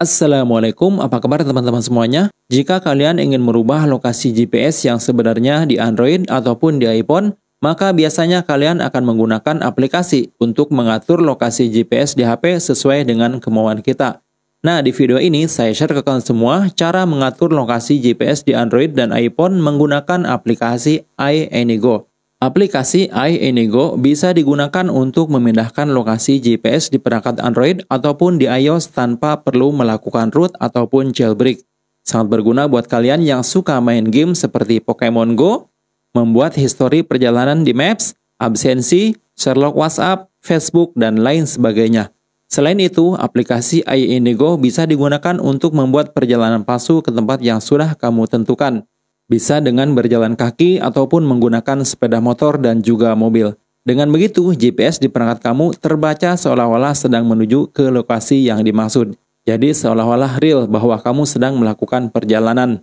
Assalamualaikum, apa kabar teman-teman semuanya? Jika kalian ingin merubah lokasi GPS yang sebenarnya di Android ataupun di iPhone, maka biasanya kalian akan menggunakan aplikasi untuk mengatur lokasi GPS di HP sesuai dengan kemauan kita. Nah, di video ini saya share ke kalian semua cara mengatur lokasi GPS di Android dan iPhone menggunakan aplikasi iAnygo. Aplikasi iEnego bisa digunakan untuk memindahkan lokasi GPS di perangkat Android ataupun di iOS tanpa perlu melakukan root ataupun jailbreak. Sangat berguna buat kalian yang suka main game seperti Pokemon Go, membuat histori perjalanan di Maps, absensi, Sherlock WhatsApp, Facebook, dan lain sebagainya. Selain itu, aplikasi iIndigo bisa digunakan untuk membuat perjalanan palsu ke tempat yang sudah kamu tentukan bisa dengan berjalan kaki ataupun menggunakan sepeda motor dan juga mobil. Dengan begitu, GPS di perangkat kamu terbaca seolah-olah sedang menuju ke lokasi yang dimaksud. Jadi seolah-olah real bahwa kamu sedang melakukan perjalanan.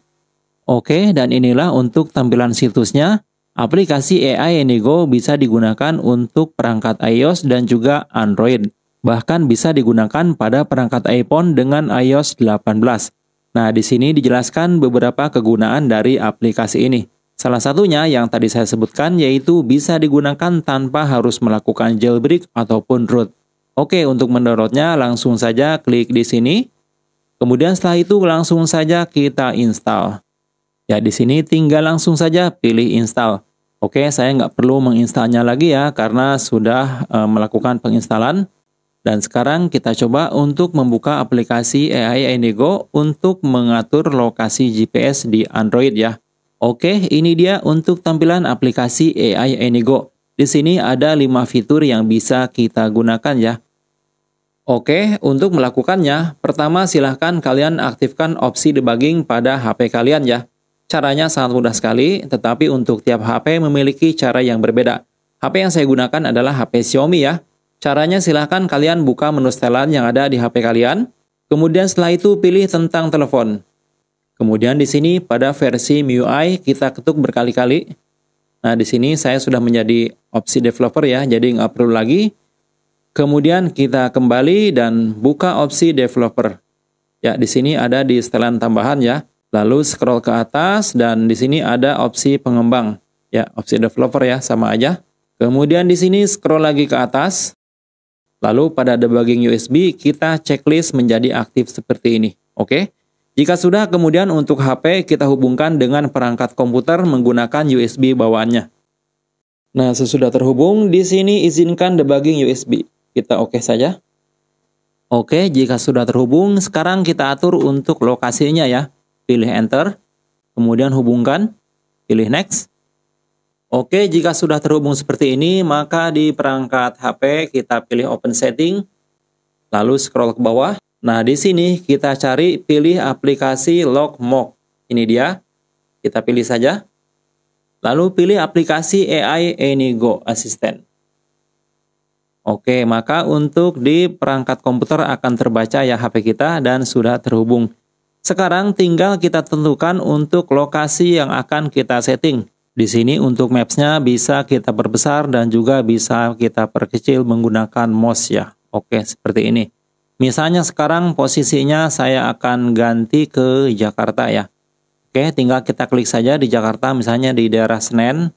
Oke, dan inilah untuk tampilan situsnya. Aplikasi AI Enigo bisa digunakan untuk perangkat iOS dan juga Android. Bahkan bisa digunakan pada perangkat iPhone dengan iOS 18. Nah, di sini dijelaskan beberapa kegunaan dari aplikasi ini. Salah satunya yang tadi saya sebutkan yaitu bisa digunakan tanpa harus melakukan jailbreak ataupun root. Oke, untuk mendownloadnya langsung saja klik di sini. Kemudian setelah itu langsung saja kita install. Ya, di sini tinggal langsung saja pilih install. Oke, saya nggak perlu menginstalnya lagi ya karena sudah e, melakukan penginstalan. Dan sekarang kita coba untuk membuka aplikasi AI Indigo untuk mengatur lokasi GPS di Android ya. Oke, ini dia untuk tampilan aplikasi AI Indigo. Di sini ada 5 fitur yang bisa kita gunakan ya. Oke, untuk melakukannya, pertama silahkan kalian aktifkan opsi debugging pada HP kalian ya. Caranya sangat mudah sekali, tetapi untuk tiap HP memiliki cara yang berbeda. HP yang saya gunakan adalah HP Xiaomi ya. Caranya silahkan kalian buka menu setelan yang ada di HP kalian. Kemudian setelah itu pilih tentang telepon. Kemudian di sini pada versi MIUI kita ketuk berkali-kali. Nah di sini saya sudah menjadi opsi developer ya, jadi nggak perlu lagi. Kemudian kita kembali dan buka opsi developer. Ya di sini ada di setelan tambahan ya. Lalu scroll ke atas dan di sini ada opsi pengembang. Ya opsi developer ya sama aja. Kemudian di sini scroll lagi ke atas. Lalu pada debugging USB kita checklist menjadi aktif seperti ini. Oke. Jika sudah kemudian untuk HP kita hubungkan dengan perangkat komputer menggunakan USB bawaannya. Nah, sesudah terhubung di sini izinkan debugging USB. Kita oke okay saja. Oke, jika sudah terhubung, sekarang kita atur untuk lokasinya ya. Pilih enter, kemudian hubungkan, pilih next. Oke, jika sudah terhubung seperti ini, maka di perangkat HP kita pilih Open Setting, lalu scroll ke bawah. Nah, di sini kita cari pilih aplikasi Lock Mock. Ini dia. Kita pilih saja. Lalu pilih aplikasi AI AnyGo Assistant. Oke, maka untuk di perangkat komputer akan terbaca ya HP kita dan sudah terhubung. Sekarang tinggal kita tentukan untuk lokasi yang akan kita setting. Di sini untuk maps-nya bisa kita perbesar dan juga bisa kita perkecil menggunakan mouse ya. Oke, seperti ini. Misalnya sekarang posisinya saya akan ganti ke Jakarta ya. Oke, tinggal kita klik saja di Jakarta misalnya di daerah Senen.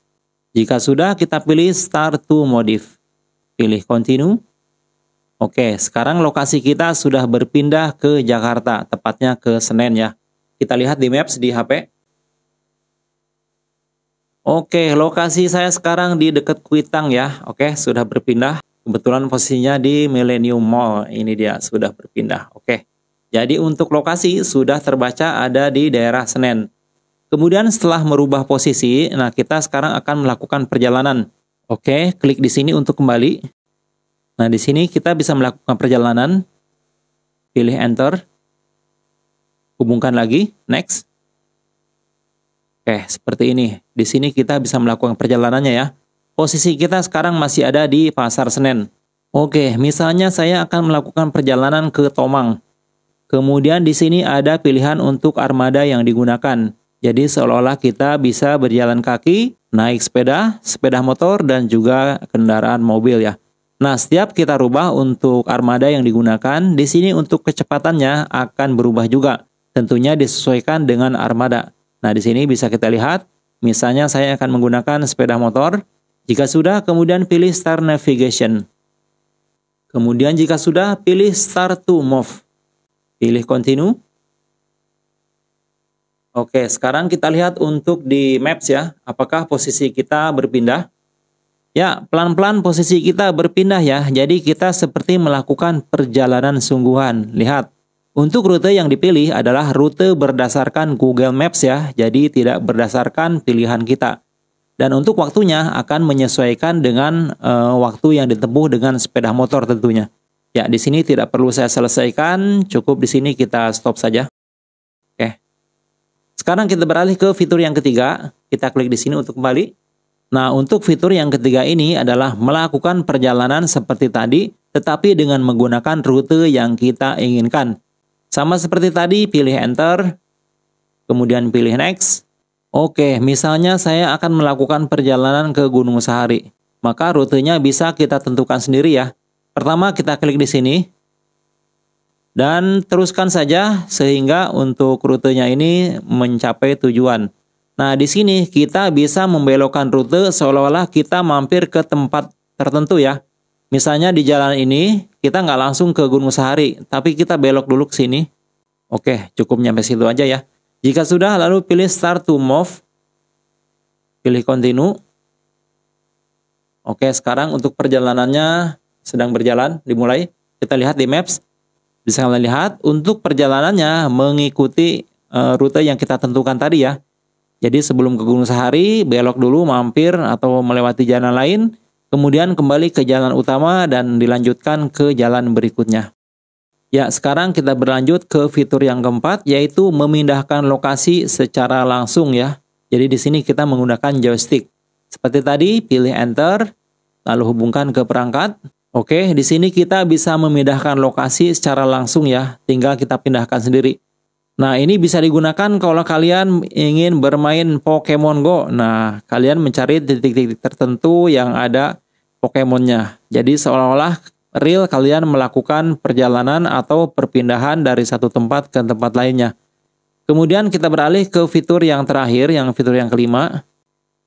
Jika sudah kita pilih start to modif. Pilih continue. Oke, sekarang lokasi kita sudah berpindah ke Jakarta, tepatnya ke Senen ya. Kita lihat di maps di HP. Oke, lokasi saya sekarang di dekat Kuitang ya. Oke, sudah berpindah. Kebetulan posisinya di Millennium Mall. Ini dia, sudah berpindah. Oke. Jadi untuk lokasi sudah terbaca ada di daerah Senen. Kemudian setelah merubah posisi, nah kita sekarang akan melakukan perjalanan. Oke, klik di sini untuk kembali. Nah, di sini kita bisa melakukan perjalanan. Pilih enter. Hubungkan lagi, next. Oke, eh, seperti ini. Di sini kita bisa melakukan perjalanannya ya. Posisi kita sekarang masih ada di Pasar Senen. Oke, misalnya saya akan melakukan perjalanan ke Tomang. Kemudian di sini ada pilihan untuk armada yang digunakan. Jadi seolah-olah kita bisa berjalan kaki, naik sepeda, sepeda motor, dan juga kendaraan mobil ya. Nah, setiap kita rubah untuk armada yang digunakan, di sini untuk kecepatannya akan berubah juga. Tentunya disesuaikan dengan armada. Nah, di sini bisa kita lihat, misalnya saya akan menggunakan sepeda motor. Jika sudah, kemudian pilih Start Navigation. Kemudian jika sudah, pilih Start to Move. Pilih Continue. Oke, sekarang kita lihat untuk di Maps ya, apakah posisi kita berpindah. Ya, pelan-pelan posisi kita berpindah ya, jadi kita seperti melakukan perjalanan sungguhan. Lihat, untuk rute yang dipilih adalah rute berdasarkan Google Maps ya, jadi tidak berdasarkan pilihan kita. Dan untuk waktunya akan menyesuaikan dengan e, waktu yang ditempuh dengan sepeda motor tentunya. Ya, di sini tidak perlu saya selesaikan, cukup di sini kita stop saja. Oke. Sekarang kita beralih ke fitur yang ketiga. Kita klik di sini untuk kembali. Nah, untuk fitur yang ketiga ini adalah melakukan perjalanan seperti tadi, tetapi dengan menggunakan rute yang kita inginkan. Sama seperti tadi, pilih enter, kemudian pilih next. Oke, misalnya saya akan melakukan perjalanan ke Gunung Sahari. Maka rutenya bisa kita tentukan sendiri ya. Pertama kita klik di sini. Dan teruskan saja sehingga untuk rutenya ini mencapai tujuan. Nah, di sini kita bisa membelokkan rute seolah-olah kita mampir ke tempat tertentu ya. Misalnya di jalan ini, kita nggak langsung ke Gunung Sahari, tapi kita belok dulu ke sini. Oke, cukup nyampe situ aja ya. Jika sudah, lalu pilih Start to Move. Pilih Continue. Oke, sekarang untuk perjalanannya sedang berjalan, dimulai. Kita lihat di Maps. Bisa kalian lihat, untuk perjalanannya mengikuti uh, rute yang kita tentukan tadi ya. Jadi sebelum ke Gunung Sahari, belok dulu, mampir, atau melewati jalan lain, Kemudian kembali ke jalan utama dan dilanjutkan ke jalan berikutnya. Ya, sekarang kita berlanjut ke fitur yang keempat yaitu memindahkan lokasi secara langsung ya. Jadi di sini kita menggunakan joystick. Seperti tadi, pilih enter, lalu hubungkan ke perangkat. Oke, di sini kita bisa memindahkan lokasi secara langsung ya, tinggal kita pindahkan sendiri. Nah, ini bisa digunakan kalau kalian ingin bermain Pokemon Go. Nah, kalian mencari titik-titik tertentu yang ada Pokemonnya. Jadi seolah-olah real kalian melakukan perjalanan atau perpindahan dari satu tempat ke tempat lainnya. Kemudian kita beralih ke fitur yang terakhir, yang fitur yang kelima.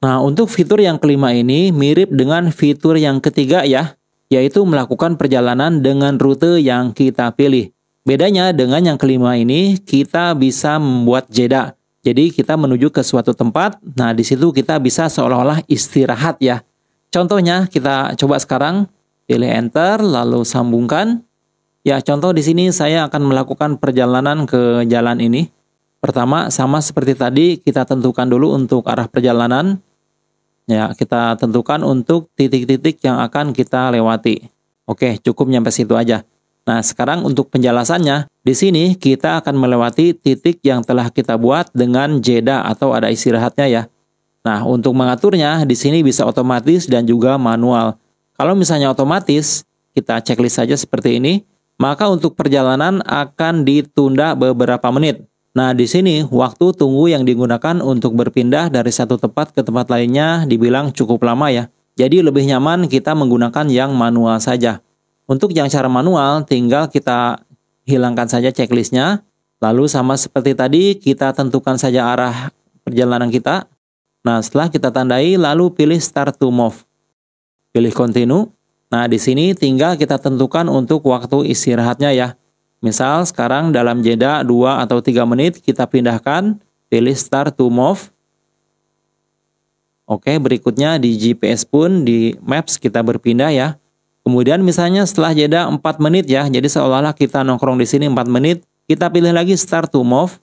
Nah, untuk fitur yang kelima ini mirip dengan fitur yang ketiga ya, yaitu melakukan perjalanan dengan rute yang kita pilih. Bedanya dengan yang kelima ini, kita bisa membuat jeda. Jadi kita menuju ke suatu tempat, nah di situ kita bisa seolah-olah istirahat ya. Contohnya kita coba sekarang, pilih enter, lalu sambungkan. Ya contoh di sini saya akan melakukan perjalanan ke jalan ini. Pertama, sama seperti tadi, kita tentukan dulu untuk arah perjalanan. Ya, kita tentukan untuk titik-titik yang akan kita lewati. Oke, cukup nyampe situ aja. Nah, sekarang untuk penjelasannya, di sini kita akan melewati titik yang telah kita buat dengan jeda atau ada istirahatnya ya. Nah, untuk mengaturnya di sini bisa otomatis dan juga manual. Kalau misalnya otomatis, kita checklist saja seperti ini, maka untuk perjalanan akan ditunda beberapa menit. Nah, di sini waktu tunggu yang digunakan untuk berpindah dari satu tempat ke tempat lainnya dibilang cukup lama ya. Jadi lebih nyaman kita menggunakan yang manual saja. Untuk yang cara manual, tinggal kita hilangkan saja checklistnya. Lalu sama seperti tadi, kita tentukan saja arah perjalanan kita. Nah, setelah kita tandai, lalu pilih Start to Move. Pilih Continue. Nah, di sini tinggal kita tentukan untuk waktu istirahatnya ya. Misal sekarang dalam jeda 2 atau 3 menit kita pindahkan, pilih Start to Move. Oke, berikutnya di GPS pun di Maps kita berpindah ya. Kemudian misalnya setelah jeda 4 menit ya, jadi seolah-olah kita nongkrong di sini 4 menit, kita pilih lagi start to move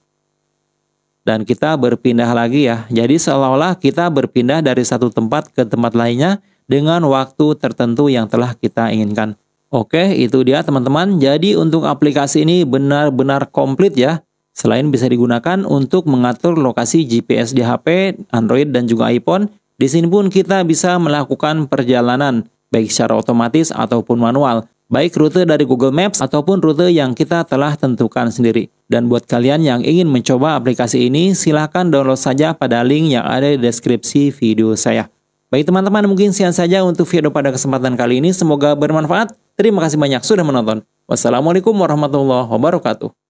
dan kita berpindah lagi ya. Jadi seolah-olah kita berpindah dari satu tempat ke tempat lainnya dengan waktu tertentu yang telah kita inginkan. Oke, itu dia teman-teman. Jadi untuk aplikasi ini benar-benar komplit ya. Selain bisa digunakan untuk mengatur lokasi GPS di HP, Android, dan juga iPhone, di sini pun kita bisa melakukan perjalanan baik secara otomatis ataupun manual, baik rute dari Google Maps ataupun rute yang kita telah tentukan sendiri. Dan buat kalian yang ingin mencoba aplikasi ini, silahkan download saja pada link yang ada di deskripsi video saya. Baik teman-teman, mungkin sekian saja untuk video pada kesempatan kali ini. Semoga bermanfaat. Terima kasih banyak sudah menonton. Wassalamualaikum warahmatullahi wabarakatuh.